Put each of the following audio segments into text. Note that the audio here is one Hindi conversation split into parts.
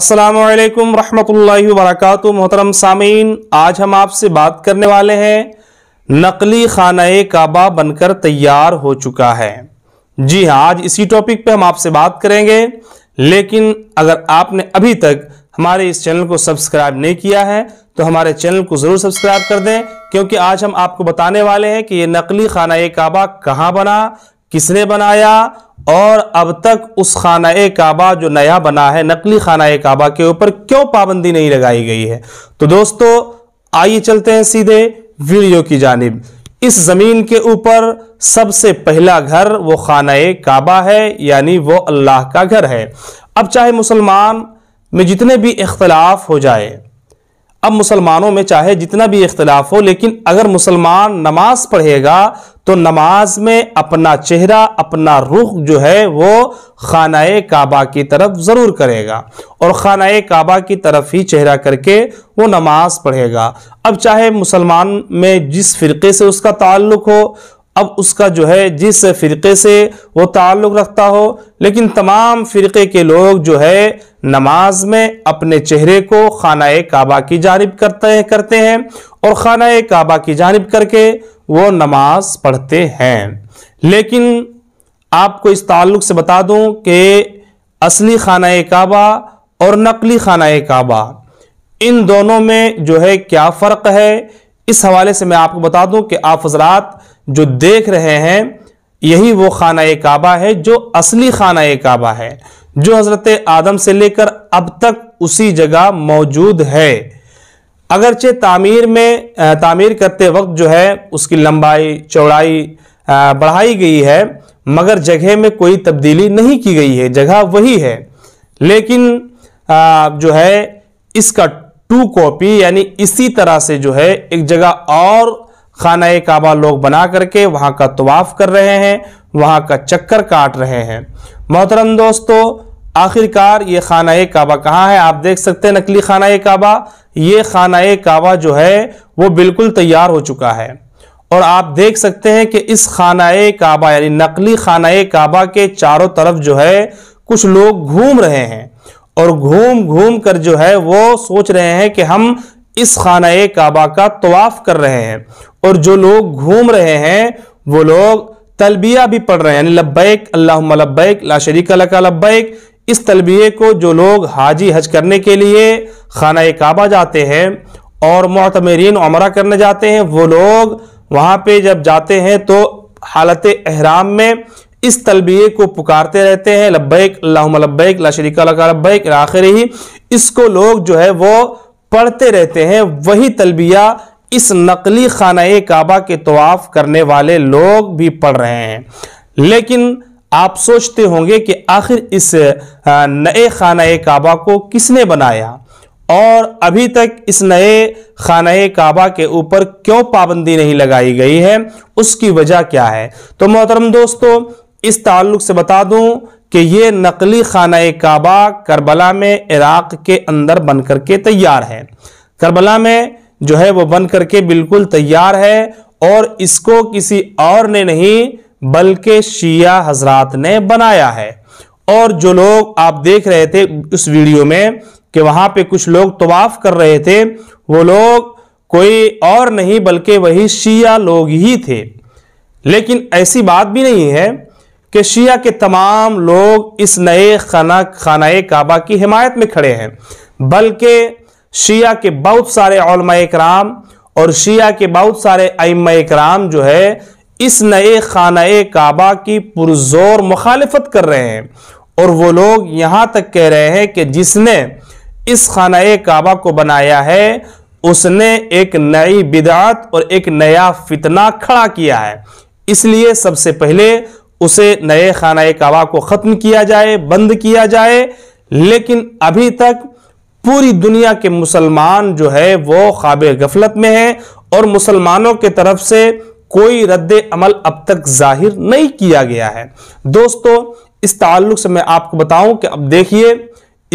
असलकम वरहमल वरक मोहतरम सामीन आज हम आपसे बात करने वाले हैं नकली खाना काबा बनकर तैयार हो चुका है जी हाँ आज इसी टॉपिक पे हम आपसे बात करेंगे लेकिन अगर आपने अभी तक हमारे इस चैनल को सब्सक्राइब नहीं किया है तो हमारे चैनल को ज़रूर सब्सक्राइब कर दें क्योंकि आज हम आपको बताने वाले हैं कि ये नकली खाना काबा कहाँ बना किसने बनाया और अब तक उस खाना काबा जो नया बना है नकली खाना काबा के ऊपर क्यों पाबंदी नहीं लगाई गई है तो दोस्तों आइए चलते हैं सीधे वीडियो की जानब इस ज़मीन के ऊपर सबसे पहला घर वो खाना काबा है यानी वो अल्लाह का घर है अब चाहे मुसलमान में जितने भी इख्तलाफ हो जाए अब मुसलमानों में चाहे जितना भी इख्तलाफ हो लेकिन अगर मुसलमान नमाज पढ़ेगा तो नमाज में अपना चेहरा अपना रुख जो है वो खाना काबा की तरफ ज़रूर करेगा और खाना काबा की तरफ ही चेहरा करके वो नमाज पढ़ेगा अब चाहे मुसलमान में जिस फ़िरके से उसका ताल्लुक हो अब उसका जो है जिस फ़िरके से वो ताल्लुक़ रखता हो लेकिन तमाम फ़िरके के लोग जो है नमाज में अपने चेहरे को खाना काबा की जानब करते हैं करते हैं और खाना काबा की जानब करके वो नमाज पढ़ते हैं लेकिन आपको इस ताल्लुक़ से बता दूं कि असली खाना काबा और नकली खाना काबा इन दोनों में जो है क्या फ़र्क है इस हवाले से मैं आपको बता दूं कि आप हजरात जो देख रहे हैं यही वो खाना काबा है जो असली खाना काबा है जो हजरत आदम से लेकर अब तक उसी जगह मौजूद है अगरचे तामीर में तामीर करते वक्त जो है उसकी लंबाई चौड़ाई बढ़ाई गई है मगर जगह में कोई तब्दीली नहीं की गई है जगह वही है लेकिन जो है इसका टू कॉपी यानी इसी तरह से जो है एक जगह और खाना काबा लोग बना करके वहाँ का तवाफ़ कर रहे हैं वहाँ का चक्कर काट रहे हैं मोहतरम दोस्तों आखिरकार ये खाना काबा कहाँ है आप देख सकते हैं नकली खाना काबा ये खाना काबा जो है वो बिल्कुल तैयार हो चुका है और आप देख सकते हैं कि इस खाना काबा यानी नकली खाना काबा के चारों तरफ जो है कुछ लोग घूम रहे हैं और घूम घूम कर जो है वो सोच रहे हैं कि हम इस खाना काबा का तवाफ़ कर रहे हैं और जो लोग घूम रहे हैं वो लोग तलबिया भी पढ़ रहे हैं यानी लब्बैक अल्लाह लब्बैक ला शरीक का लब्बैक इस तलबिए को जो लोग हाजी हज करने के लिए खाना काबा जाते हैं और मतमरीन उमरा करने जाते हैं वो लोग वहाँ पे जब जाते हैं तो हालत अहराम में इस तलबिये को पुकारते रहते हैं लब्बैक अल्लाह लब्बैक ला शरीक लब्बैक आखिर ही इसको लोग जो है वो पढ़ते रहते हैं वही तलबिया इस नकली खाना काबा के तवाफ़ करने वाले लोग भी पढ़ रहे हैं लेकिन आप सोचते होंगे कि आखिर इस नए खाना काबा को किसने बनाया और अभी तक इस नए खाना काबा के ऊपर क्यों पाबंदी नहीं लगाई गई है उसकी वजह क्या है तो मोहतरम दोस्तों इस ताल्लुक से बता दूं कि ये नकली खाना काबा करबला में इराक़ के अंदर बनकर के तैयार है करबला में जो है वो बन करके बिल्कुल तैयार है और इसको किसी और ने नहीं बल्कि शिया हजरात ने बनाया है और जो लोग आप देख रहे थे उस वीडियो में कि वहाँ पे कुछ लोग तवाफ़ कर रहे थे वो लोग कोई और नहीं बल्कि वही शिया लोग ही थे लेकिन ऐसी बात भी नहीं है कि शिया के तमाम लोग इस नए खाना खाना काबा की हिमायत में खड़े हैं बल्कि शिया के बहुत सारे कराम और शिया के बहुत सारे अम कराम जो है इस नए खाना काबा की पुरजोर मुखालफत कर रहे हैं और वो लोग यहाँ तक कह रहे हैं कि जिसने इस खाना काबा को बनाया है उसने एक नई बिदात और एक नया फितना खड़ा किया है इसलिए सबसे पहले उसे नए खाना काबा को ख़त्म किया जाए बंद किया जाए लेकिन अभी तक पूरी दुनिया के मुसलमान जो है वो खाब गफलत में है और मुसलमानों के तरफ से कोई रद्द अमल अब तक जाहिर नहीं किया गया है दोस्तों इस ताल्लुक से मैं आपको बताऊं कि अब देखिए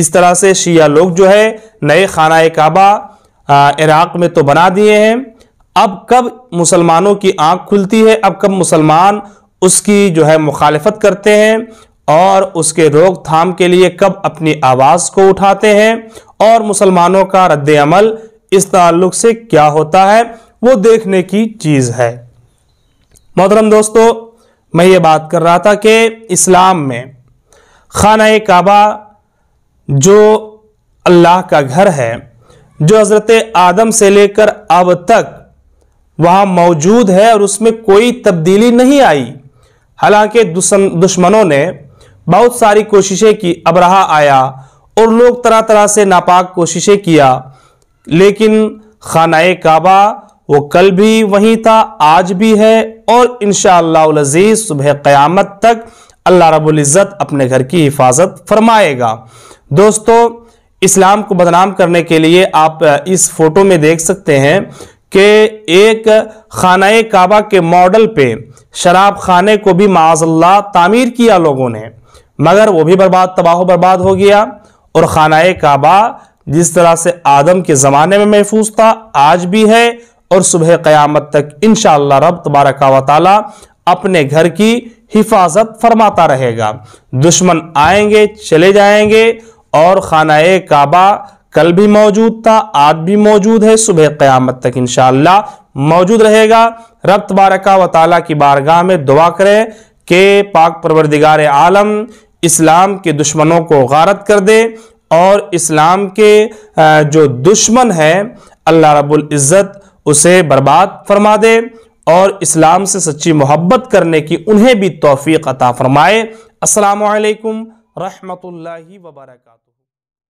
इस तरह से शिया लोग जो है नए खाना काबा इराक में तो बना दिए हैं अब कब मुसलमानों की आंख खुलती है अब कब मुसलमान उसकी जो है मुखालफत करते हैं और उसके रोकथाम के लिए कब अपनी आवाज़ को उठाते हैं और मुसलमानों का रद्द अमल इस ताल्लुक से क्या होता है वो देखने की चीज़ है मोहतरम दोस्तों मैं ये बात कर रहा था कि इस्लाम में खाना काबा जो अल्लाह का घर है जो हज़रत आदम से लेकर अब तक वहाँ मौजूद है और उसमें कोई तब्दीली नहीं आई हालांकि दुश्मनों ने बहुत सारी कोशिशें की अबरहा आया और लोग तरह तरह से नापाक कोशिशें किया लेकिन खाना काबा वो कल भी वहीं था आज भी है और इन शजीज़ सुबह क़यामत तक अल्लाह रबुल्ज़त अपने घर की हिफाजत फरमाएगा दोस्तों इस्लाम को बदनाम करने के लिए आप इस फोटो में देख सकते हैं कि एक खाना काबा के मॉडल पे शराब खाने को भी माजल्ला तामीर किया लोगों ने मगर वो भी बर्बाद तबाह बर्बाद हो गया और खाना काबा जिस तरह से आदम के ज़माने में महफूज था आज भी है और सुबह क़यामत तक इन रब तबारक वाली अपने घर की हिफाजत फरमाता रहेगा दुश्मन आएंगे चले जाएंगे और खाना काबा कल भी मौजूद था आज भी मौजूद है सुबह क़यामत तक इन मौजूद रहेगा रब तबारक वाली की बारगाह में दुआ करें के पाक परवरदिगार आलम इस्लाम के दुश्मनों को गारत कर दे और इस्लाम के जो दुश्मन है अल्लाह रब्बुल इज़्ज़त उसे बर्बाद फरमा दे और इस्लाम से सच्ची मोहब्बत करने की उन्हें भी तोफ़ी अता फ़रमाए असलकम रहमतुल्लाहि वबरकू